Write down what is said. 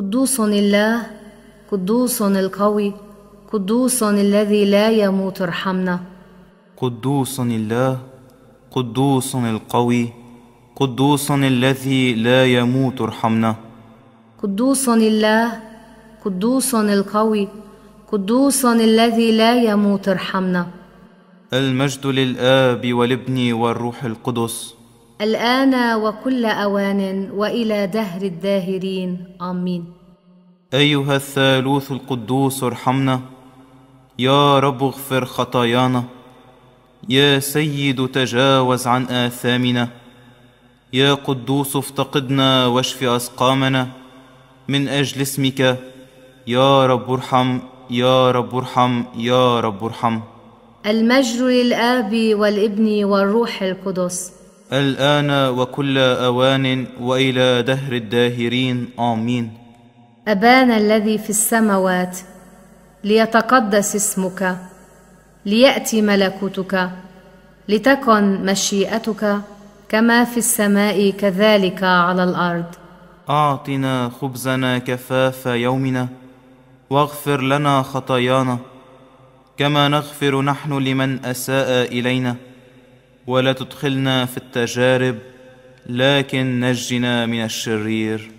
قدوس الله قدوس القوي قدوس الذي لا يموت ارحمنا قدوس الله قدوس القوي قدوس الذي لا يموت ارحمنا قدوس الله قدوس القوي قدوس الذي لا يموت ارحمنا المجد للاب والابن والروح القدس الآن وكل أوان وإلى دهر الداهرين آمين أيها الثالوث القدوس ارحمنا يا رب اغفر خطايانا يا سيد تجاوز عن آثامنا يا قدوس افتقدنا واشف أسقامنا من أجل اسمك يا رب ارحم يا رب ارحم يا رب ارحم المجر للآب والابن والروح القدس الآن وكل أوان وإلى دهر الداهرين آمين أبانا الذي في السماوات ليتقدس اسمك ليأتي ملكوتك لتكن مشيئتك كما في السماء كذلك على الأرض أعطنا خبزنا كفاف يومنا واغفر لنا خطايانا كما نغفر نحن لمن أساء إلينا ولا تدخلنا في التجارب لكن نجنا من الشرير